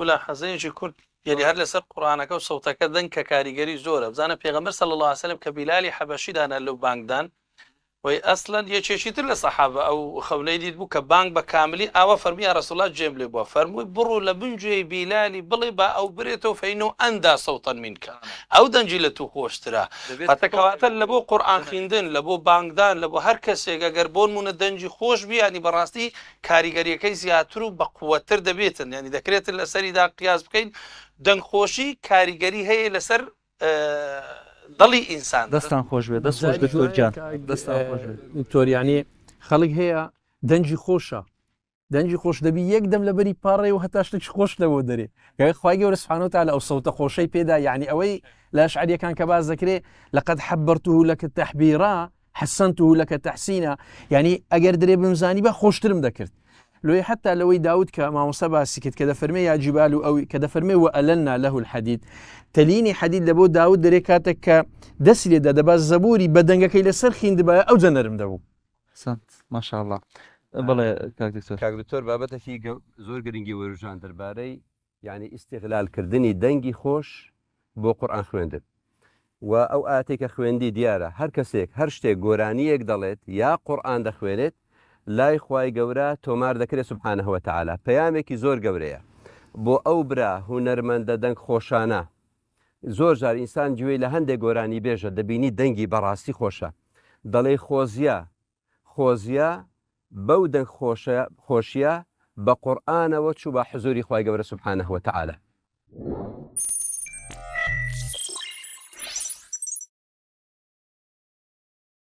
ملا حەزەیەکی کورد یعنی هەر لەسەر قورانەکە و سەوتەکە دەنگ کە کاریگەری زۆرە بزانە پێغەمبەر سەڵ الله سلم کە بیلالی حەبەشیدانە لەو بانگدان وی ئەسلند یەکێکی تر لە سەحابە ئەو خەولەی دیت بوو کە بانگ بە کاملی ئاوە فەرمی ڕسوڵات جێم لێ بووە فەرمووی بڕوو لە بنجێ بیلالی بڵێ با ئەو برێتەوە فەین و ئەندا سەوتەن منکە ئەو دەنجی لە تو خۆشترا هەتەکەواتە لە بۆ قورآان خوێندن لە بۆ بانگدان لە بۆ هەر کەسێک ئەگەر بۆن مونە دەنجی خۆش بیانی بەڕاستی کاریگەریەکەی زیاتر و بە قووەتر دەبێتن ینی دەکرێتن لە سەریدا قیاس بکەین دەنگخۆشی کاریگەری هەیە لەسەر دڵی ئینسان دەستان خۆش بێت دەست خۆش دەتۆرجان تۆریانی خەڵک هەیە دەنجی خۆشە دەنجی خۆش دەبی یەک دەم لە بەری پاڕێ و هەتاشتێک خۆش لەەوە دەرێ خخوای گەورە سوحانەوەتا لە ئەو سەوتە خۆشەی پێدا یعنی ئەوەی لە شعریەکان کە باز دەکرێ لەقد حەبەرتوه لەکە تەحبیرا حەسەنتوه لەکە تەحسینە یعنی ئەگەر درێ بمزانی بە خۆشترم دەکرد لۆی حتا لەوەی داود کە مامۆسە باسی کرد کە دەفەرمێ یاجیبال و ئەوی کە دەفەرمێ و ئەلەننا لەه الحەدید تەلینی حەدید لە بۆ داود دەرێ کاتێک کە دەست لێدا دەبا زەبووری بەدەنگەکەی لەسەر خیندبە ئەو جەنەرم دەبوو ماشاءله بڵێ کاکتۆر بابەتەکی زۆر گرنگی وەرژان دەربارەی یعنی ئیسیغلالکردنی دەنگی خۆش بۆ قورآان خوێندن و ئەو ئاتێکە خوێندی دیارە هەر کەسێک هەر شتێک گۆرانیەک دەڵێت یا قورآان دەخوێنێت لای خی گەورە تۆمار دەکرێت سبحانەوە تعالا پەیامێکی زۆر گەورەیە بۆ ئەو برا هوەرمەندە دەنگ خۆشانە زۆر جار ئینسان گوێی لە هەندێک گۆرانی بێژە دەبینی دەنگی بەڕاستی خۆشە دەڵێ خۆزیە خۆزیە بەو دەنگ خۆشیە بە قورآانەوە چوو بە حزوری خی گەورە سبحانەوە تعالا